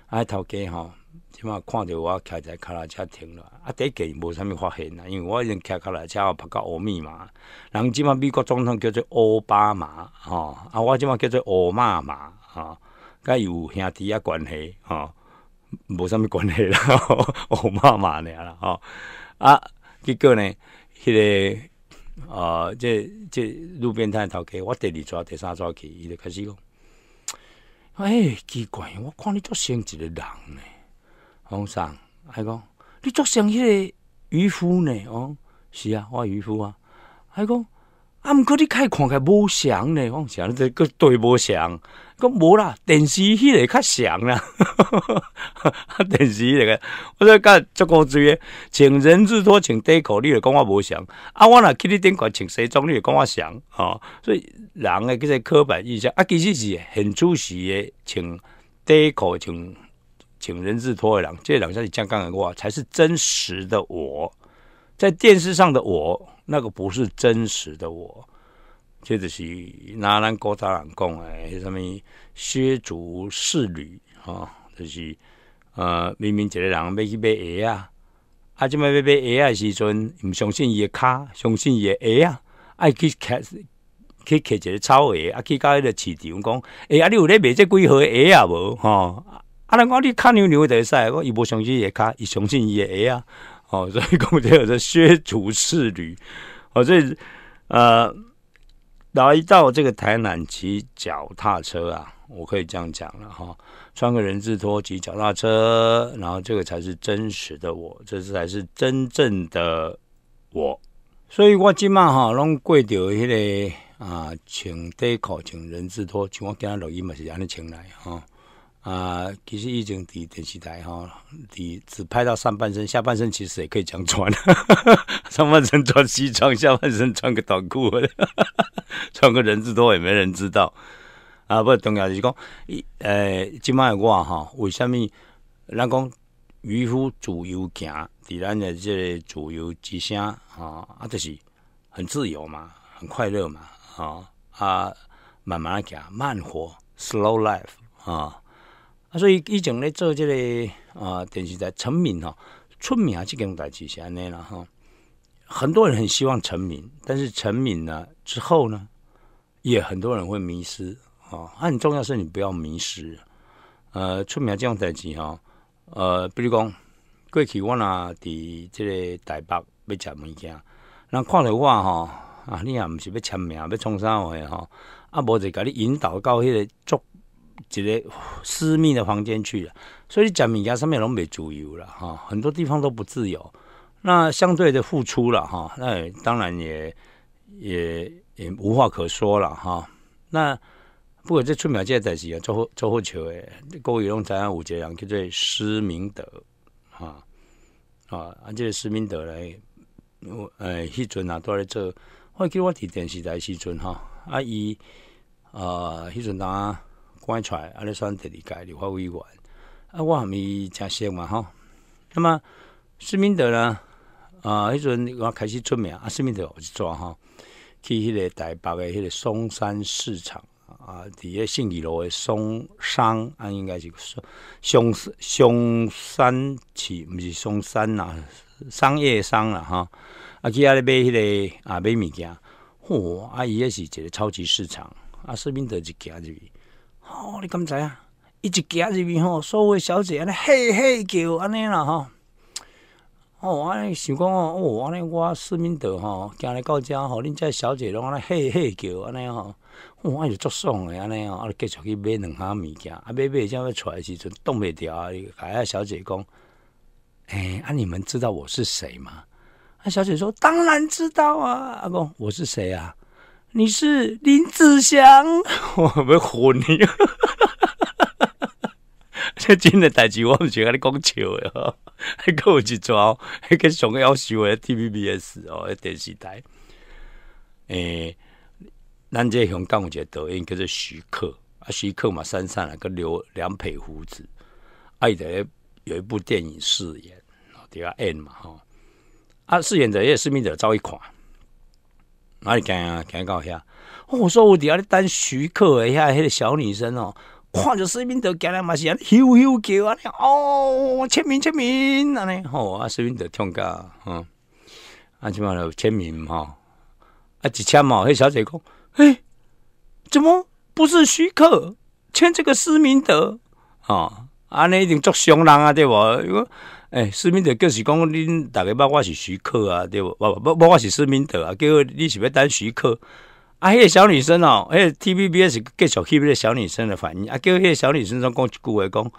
阿头家吼，起码看着我开台卡拉车停了，啊，第一季无啥物发现啦，因为我已经开卡拉车拍到奥秘嘛，人即码美国总统叫做奥巴马，吼，啊，我即码叫做奥妈吼、甲伊有兄弟啊关系，吼。冇啥物关系啦，我妈妈的啦，吼啊！结果呢，迄个呃，即即路边摊头家，我第二抓，第三抓去，伊就开始讲，哎，奇怪，我看你做像一个人呢，皇上，还讲你做像迄个渔夫呢，哦，是啊，我渔夫啊，还讲。啊！毋过你开看个无像呢？我想这个对无像，讲无啦。电视迄个较像啦，哈哈哈哈哈。电视剧个，我在讲足够醉。请人字拖，请代考，你也讲我无像啊！我若去你顶块，请西装，你也讲我像啊。所以人诶，个只刻板印象啊，其实是很出戏诶。请代考，请请人字拖诶人，这两下是香港人话才是真实的我，在电视上的我。那个不是真实的我，这就是拿咱国达人讲的，什么削足适履啊，就是呃，明明一个人要去买鞋啊，啊，去要买鞋的时阵，唔相信伊个卡，相信伊个鞋啊，爱去骑去骑一个草鞋，啊，去到迄个市场讲，哎，啊，你有咧买这几号鞋啊无？吼、啊，人讲你卡牛牛的使，我伊无相信伊个卡，伊相信伊个鞋啊。哦，所以公车有的削足适履，哦，所以，呃，来到这个台南骑脚踏车啊，我可以这样讲了哈，穿个人字拖骑脚踏车，然后这个才是真实的我，这才是真正的我，所以我今晚哈，拢过掉迄个啊，穿短裤、穿人字拖，请我今日录音嘛是安尼穿来哈。啊，其实已经伫电视台哈，伫只拍到上半身，下半身其实也可以讲穿，上半身穿西装，下半身穿个短裤，穿个人字拖也没人知道。啊，不重要是讲一诶，今卖话哈，为什么人讲渔夫自由行，伫咱的这自由之乡啊，啊，就是很自由嘛，很快乐嘛，啊啊，慢慢行，慢活，slow life 啊。啊，所以以前咧做这个啊电视台成名吼，出名即件代志是安尼啦哈。很多人很希望成名，但是成名呢之后呢，也很多人会迷失啊。很重要是你不要迷失。呃，出名件代志吼，呃，比如讲过去我若伫这个台北要食物件，那看着我哈啊，你也毋是要签名要创啥的吼，啊，无就甲你引导到迄个足一个私密的房间去了，所以贾米家上面拢没自由了哈，很多地方都不自由。那相对的付出了哈，那当然也也也无话可说了哈。那不过这出苗这代啊，做做后球诶，郭伟龙、陈安武这样叫做施明德啊啊，按这施明德来，诶，迄阵啊都在做，我记我伫电视台时阵哈，啊，伊啊，迄阵啊。出来，安尼选第理解刘华伟馆，啊，我还没加写嘛吼。那么施明德呢？啊，迄阵我开始出名，啊，施明德一抓吼，去迄个台北迄个松山市场啊，伫个信义楼诶，松山啊，应该是松松松山市，毋是松山啦，商业商啦吼啊，去遐咧买迄个啊，买物件，吼，啊，伊也是一个超级市场，啊。思明德就入去，哦，你敢知啊，一直行入去吼，所有小姐安尼嘿嘿叫安尼啦吼。哦，安尼想讲哦，安尼我思明德吼，行来到遮吼，恁遮小姐拢安尼嘿嘿叫安尼吼，哇，就足爽诶安尼哦，啊，继续去买两项物件，啊，买买将要揣时阵冻袂调啊。甲遐小姐讲，诶，啊，你们知道我是谁吗？啊，小姐说，当然知道啊。阿公，我是谁啊？你是林子祥，我要唬你，这真的代志，我唔是甲你讲笑个，还跟我一坐，还跟上个奥视 T V B S 哦，电视台。诶，咱这香港，有一个导演叫做徐克，啊徐克嘛，三三啦，跟留两撇胡子，爱的有一部电影饰演，对啊，演嘛哈，啊饰演者也，是命者招一款。哪里行啊？行到遐！我说我底下咧当徐克，遐迄个小女生哦，看着施明德行来嘛是啊，咻咻叫安尼，哦签名签名安尼，吼啊施明德痛个，哼，阿舅妈就签名哈，啊一千毛，迄小姐讲，哎，怎么不是徐克签这个施明德哦，安尼一定足伤人啊，对无？诶，思明德就是讲，恁大个捌我是徐克啊，对无？无无，我是思明德啊，叫你是要当徐克啊？迄个小女生哦，迄、个 t V B 是继续 h 迄个小女生的反应啊，叫迄个小女生都讲句话讲，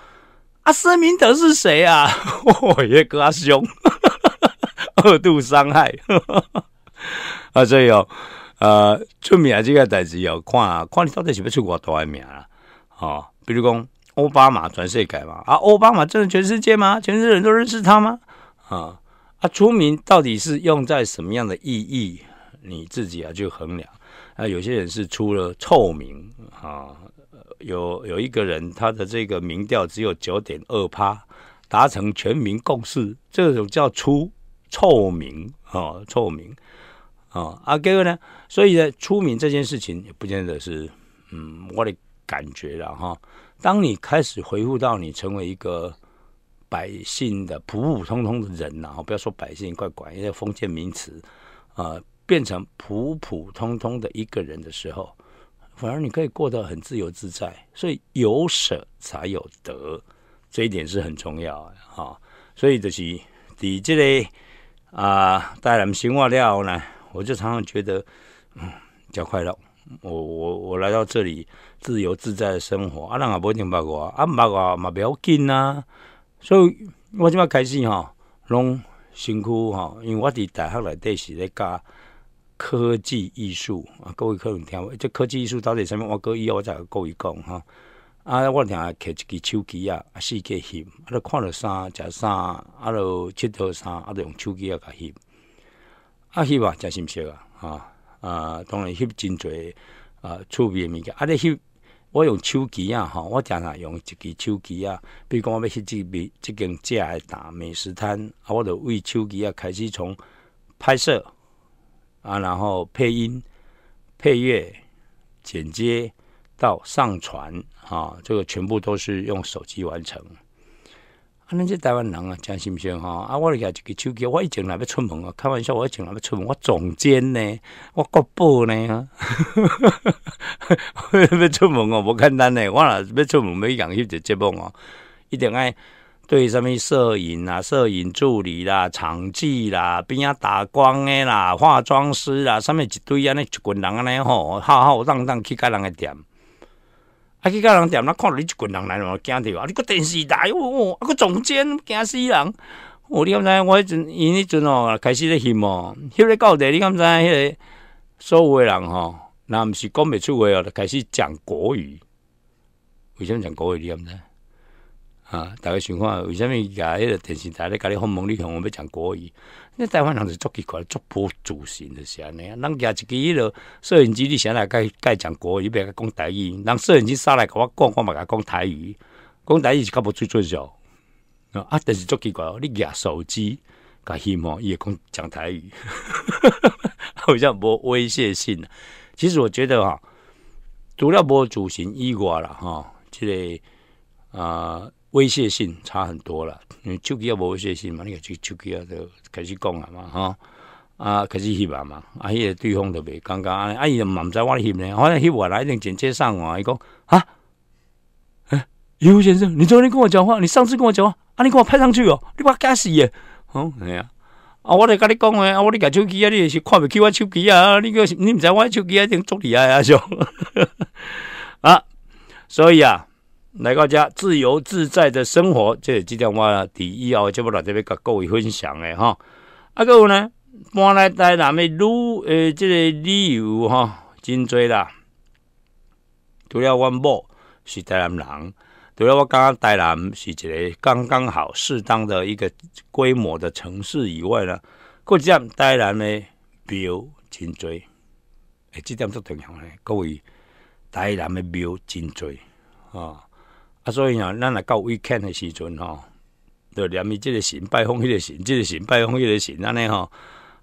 啊，思明德是谁啊？哦耶，个阿凶，二度伤害。啊，所以哦，呃，出名这个代志哦，看看你到底是要出偌大的名啊？哦，比如讲。奥巴马转世改嘛？啊，奥巴马真的全世界吗？全世界人都认识他吗？啊啊，出名到底是用在什么样的意义？你自己啊去衡量。啊，有些人是出了臭名啊。有有一个人，他的这个民调只有九点二趴，达成全民共识，这种叫出臭名啊，臭名啊。啊，各位呢，所以呢，出名这件事情也不见得是嗯我的感觉了哈。当你开始回复到你成为一个百姓的普普通通的人，然后不要说百姓怪怪，因为封建名词，啊，变成普普通通的一个人的时候，反而你可以过得很自由自在。所以有舍才有得，这一点是很重要的哦。所以就是在这类啊，带来新话料呢，我就常常觉得，嗯，加快了。我我我来到这里。自由自在的生活，啊，人也无一定捌我，啊，毋捌我嘛袂要紧啊。所以，我即摆开始吼，拢身躯吼，因为我伫大学内底是咧教科技艺术，啊，各位可能听，即科技艺术到底啥物，我过以后我再跟伊讲吼。啊，我听摕一支手机啊，啊，四界翕，啊，看着衫，食衫，啊，着佚佗衫，啊，就用手机啊，甲翕。啊，翕啊，诚新鲜啊！吼。啊，当然翕真侪啊，趣味诶物件，啊，咧翕。我用手机啊，吼，我常常用一支手机啊。比如讲，我要去这边这间食诶打美食摊，啊，我就为手机啊开始从拍摄啊，然后配音、配乐、剪接到上传，啊，这个全部都是用手机完成。啊，尼这台湾人啊，真心想吼啊！我咧一个手机，我以前来要出门啊，开玩笑，我以前来要出门，我总监呢，我国宝呢啊！要出门哦，无简单嘞，我若要出门，每样翕只节目哦，一定爱对啥物摄影啦、摄影助理啦、场记啦、边啊打光的啦、化妆师啦，上面一堆安尼一群人安尼吼浩浩荡荡去甲人的店。啊！去个人店，那看到你一群人来嘛，惊到啊！你个电视台，哦，啊个总监，惊死人！哦，你敢知？我迄阵，伊迄阵哦，开始咧翕哦，翕到底，你敢知？迄、个所有诶人吼，若毋是讲袂出话哦，就开始讲国语。为什么讲国语？你敢知？啊！大家想看为什么举迄个电视台咧？家你放蒙，你向我要讲国语？你台湾人是足奇怪，足不自信的是安尼啊！人举一支迄个摄影机，你现在该该讲国语，别个讲台语。人摄影机上来甲我讲，我嘛甲讲台语，讲台语是较无最重少。啊！但是足奇怪哦，你举手机，甲希望会讲讲台语，好像无威胁性啊。其实我觉得哈，除了无自信，以外啦，哈，即个啊。威胁性差很多了，你手机也无威胁性嘛？你个就手机啊，就开始讲了嘛，哈啊，开始翕嘛啊迄个对方特袂尴尬，啊，伊又唔毋知我翕呢，好像翕我来一定剪接上网，伊讲啊，哎，尤先生，你昨天跟我讲话，你上次跟我讲话，啊，你跟我拍上去哦，你把我死诶。哦，系啊，啊，我嚟甲你讲诶，啊，我你架手机啊，你是看不起我手机啊，你个你唔知我手机啊，一定捉你啊，阿叔 啊，所以啊。来到家自由自在的生活，这今天我第一节目来这边跟各位分享的哈。各位呢，搬来台南的旅，呃，这个旅游哈真多啦。除了我某是台南人，除了我刚刚台南是一个刚刚好适当的一个规模的城市以外呢，各去这样台南的庙真多，哎，这点都重要的，各位台南的庙真多啊。啊，所以啊，咱来到维堪的时阵吼，就连伊即个神拜奉，迄个神，即个神拜奉，迄个神，安尼吼，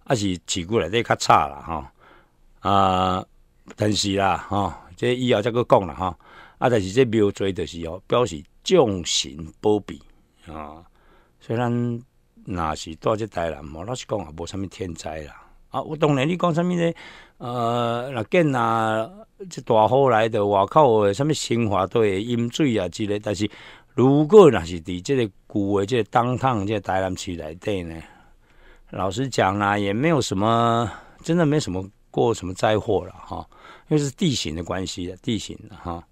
啊是市区内底较差啦，吼啊，但是啦，吼，这以后再佫讲啦，吼，啊，但是这庙做就是哦，表示众神保庇啊，虽然若是多即台人，吼，老实讲也无啥物天灾啦。啊，我当然你讲什么呢？呃，那建啊，这大河来的外口，什么新华队、淹水啊之类。但是，如果那是伫这个古的这个当趟，这个台南市来底呢，老实讲啦，也没有什么，真的没什么过什么灾祸了哈，因为是地形的关系，地形哈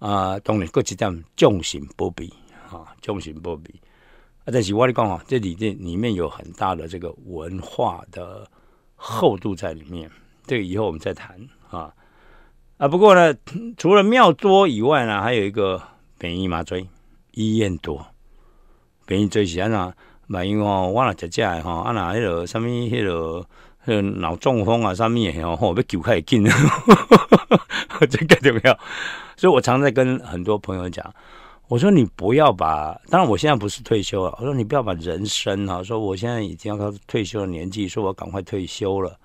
啊，当然各级点重用心不比哈，重心不比。啊，但是跟你讲啊，这里面里面有很大的这个文化的。厚度在里面，这个以后我们再谈啊啊！不过呢，除了庙多以外呢，还有一个便宜麻醉医院多，便宜麻醉是安那，万一我若食食诶吼，啊那迄落什么迄落脑中风啊，什物也吼，吼要被揪开进，这个怎么样？所以我常在跟很多朋友讲。我说你不要把，当然我现在不是退休了。我说你不要把人生啊，说我现在已经要到退休的年纪，说我要赶快退休了。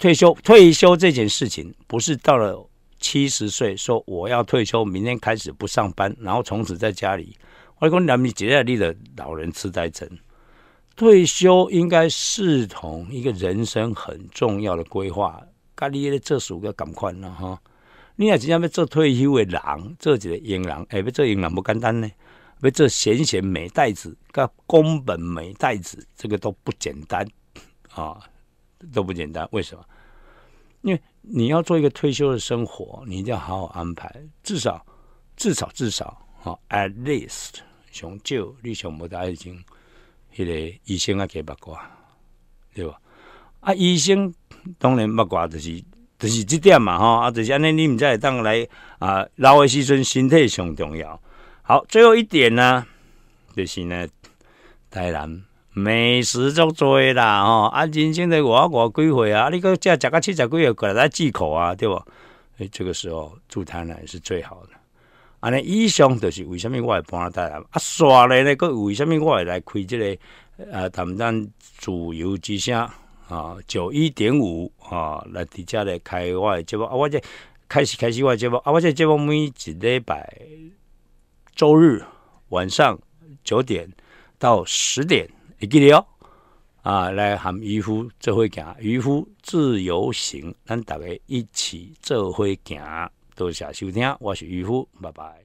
退休退休这件事情，不是到了七十岁说我要退休，明天开始不上班，然后从此在家里。我讲你美几代力的老人痴呆症，退休应该视同一个人生很重要的规划，该你着手要赶快了哈。你也真正要做退休的人，做一个英人。哎，要做英人不简单呢。要做贤贤美代子，甲宫本美代子，这个都不简单啊，都不简单。为什么？因为你要做一个退休的生活，你一定要好好安排。至少，至少，至少，哈，at least，想救你想不到已经，迄个医生也给八卦，对吧？啊，医生当然八卦就是。就是这点嘛哈，啊，就是安尼，你们在当来啊老的时阵，身体上重要。好，最后一点呢，就是呢，台南美食足多啦吼啊，人生的我我几岁啊，你个这食个七十几岁过来来忌口啊，对不？哎，这个时候住台南是最好的。安尼以上就是为什么我会搬到台南，啊，耍咧咧个为什么我会来开这个呃，谈谈自由之乡。啊，九一点五啊，来底下来开我诶节目啊，我这开始开始我诶节目啊，我这节目每一礼拜周日晚上九点到十点，记得哦啊，来含渔夫做会行，渔夫自由行，咱大个一起做会行，多谢收听，我是渔夫，拜拜。